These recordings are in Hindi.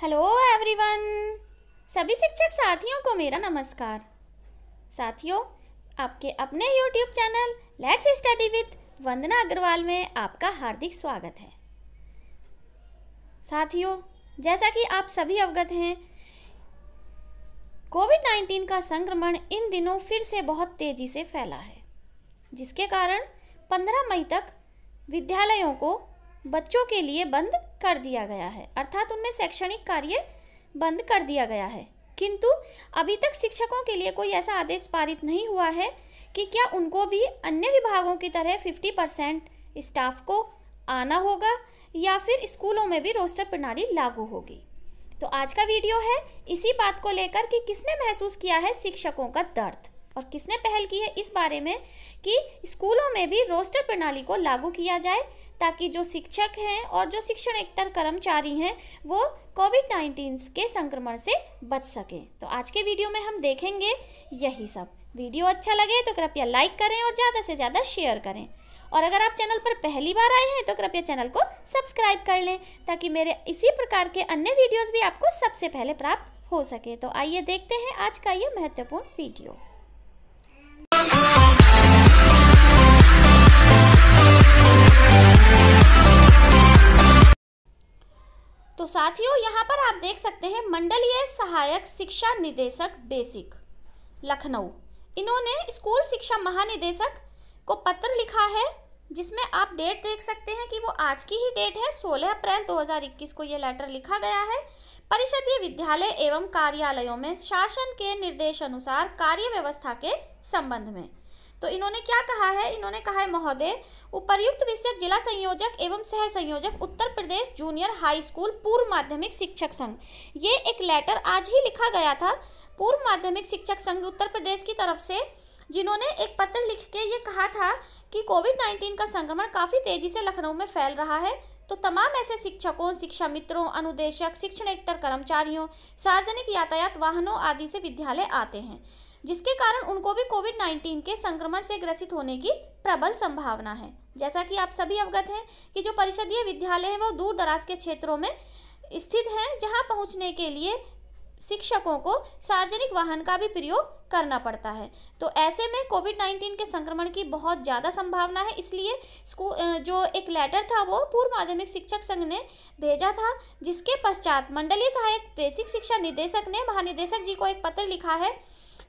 हेलो एवरीवन सभी शिक्षक साथियों को मेरा नमस्कार साथियों आपके अपने YouTube channel let's study with Vandana Agarwal में आपका हार्दिक स्वागत है साथियों जैसा कि आप सभी अवगत हैं कोविड नाइन्टीन का संक्रमण इन दिनों फिर से बहुत तेज़ी से फैला है जिसके कारण 15 मई तक विद्यालयों को बच्चों के लिए बंद कर दिया गया है अर्थात उनमें शैक्षणिक कार्य बंद कर दिया गया है किंतु अभी तक शिक्षकों के लिए कोई ऐसा आदेश पारित नहीं हुआ है कि क्या उनको भी अन्य विभागों की तरह 50 परसेंट स्टाफ को आना होगा या फिर स्कूलों में भी रोस्टर प्रणाली लागू होगी तो आज का वीडियो है इसी बात को लेकर कि किसने महसूस किया है शिक्षकों का दर्द और किसने पहल की है इस बारे में कि स्कूलों में भी रोस्टर प्रणाली को लागू किया जाए ताकि जो शिक्षक हैं और जो शिक्षण एकतर कर्मचारी हैं वो कोविड नाइन्टीन के संक्रमण से बच सकें तो आज के वीडियो में हम देखेंगे यही सब वीडियो अच्छा लगे तो कृपया लाइक करें और ज़्यादा से ज़्यादा शेयर करें और अगर आप चैनल पर पहली बार आए हैं तो कृपया चैनल को सब्सक्राइब कर लें ताकि मेरे इसी प्रकार के अन्य वीडियोस भी आपको सबसे पहले प्राप्त हो सके तो आइए देखते हैं आज का ये महत्वपूर्ण वीडियो तो साथियों यहाँ पर आप देख सकते हैं मंडलीय सहायक शिक्षा निदेशक बेसिक लखनऊ इन्होंने स्कूल शिक्षा महानिदेशक को पत्र लिखा है जिसमें आप डेट देख सकते हैं कि वो आज की ही डेट है 16 अप्रैल 2021 को यह लेटर लिखा गया है परिषदीय विद्यालय एवं कार्यालयों में शासन के निर्देश अनुसार कार्य व्यवस्था के संबंध में तो इन्होंने क्या कहा है इन्होंने कहा है महोदय उपर्युक्त विषय जिला संयोजक एवं सह संयोजक Uttar Pradesh junior high school पूर्व माध्यमिक शिक्षक संघ ये एक लेटर आज ही लिखा गया था पूर्व माध्यमिक शिक्षक संघ उत्तर प्रदेश की तरफ से जिन्होंने एक पत्र लिख के ये कहा था कि कोविड नाइन्टीन का संक्रमण काफ़ी तेज़ी से लखनऊ में फैल रहा है तो तमाम ऐसे शिक्षकों शिक्षा मित्रों अनुदेशक शिक्षण कर्मचारियों सार्वजनिक यातायात वाहनों आदि से विद्यालय आते हैं जिसके कारण उनको भी कोविड 19 के संक्रमण से ग्रसित होने की प्रबल संभावना है जैसा कि आप सभी अवगत हैं कि जो परिषदीय विद्यालय हैं वो दूर दराज के क्षेत्रों में स्थित हैं जहां पहुंचने के लिए शिक्षकों को सार्वजनिक वाहन का भी प्रयोग करना पड़ता है तो ऐसे में कोविड 19 के संक्रमण की बहुत ज़्यादा संभावना है इसलिए जो एक लेटर था वो पूर्व माध्यमिक शिक्षक संघ ने भेजा था जिसके पश्चात मंडलीय सहायक बेसिक शिक्षा निदेशक ने महानिदेशक जी को एक पत्र लिखा है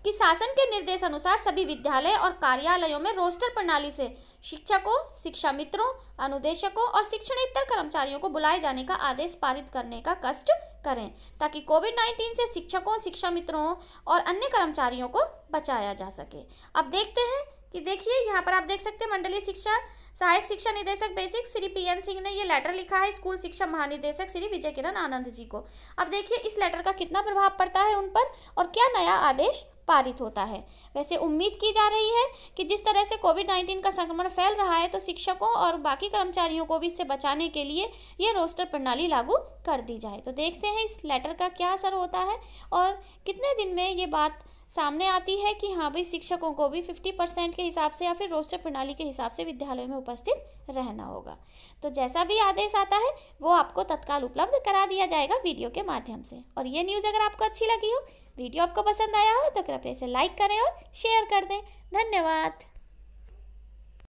कि शासन के निर्देश अनुसार सभी विद्यालय और कार्यालयों में रोस्टर प्रणाली से शिक्षकों शिक्षा मित्रों अनुदेशकों और शिक्षणेतर कर्मचारियों को बुलाए जाने का आदेश पारित करने का कष्ट करें ताकि कोविड 19 से शिक्षकों शिक्षा मित्रों और अन्य कर्मचारियों को बचाया जा सके अब देखते हैं कि देखिए यहाँ पर आप देख सकते हैं मंडलीय शिक्षा सहायक शिक्षा निदेशक basic Shri P N Singh ने ये लेटर लिखा है स्कूल शिक्षा महानिदेशक श्री विजय किरण आनंद जी को अब देखिए इस लेटर का कितना प्रभाव पड़ता है उन पर और क्या नया आदेश पारित होता है वैसे उम्मीद की जा रही है कि जिस तरह से कोविड नाइन्टीन का संक्रमण फैल रहा है तो शिक्षकों और बाकी कर्मचारियों को भी इससे बचाने के लिए यह रोस्टर प्रणाली लागू कर दी जाए तो देखते हैं इस लेटर का क्या असर होता है और कितने दिन में ये बात सामने आती है कि हाँ भाई शिक्षकों को भी फिफ्टी परसेंट के हिसाब से या फिर रोस्टर प्रणाली के हिसाब से विद्यालय में उपस्थित रहना होगा तो जैसा भी आदेश आता है वो आपको तत्काल उपलब्ध करा दिया जाएगा वीडियो के माध्यम से और ये न्यूज़ अगर आपको अच्छी लगी हो वीडियो आपको पसंद आया हो तो कृपया इसे लाइक करें और शेयर कर दें धन्यवाद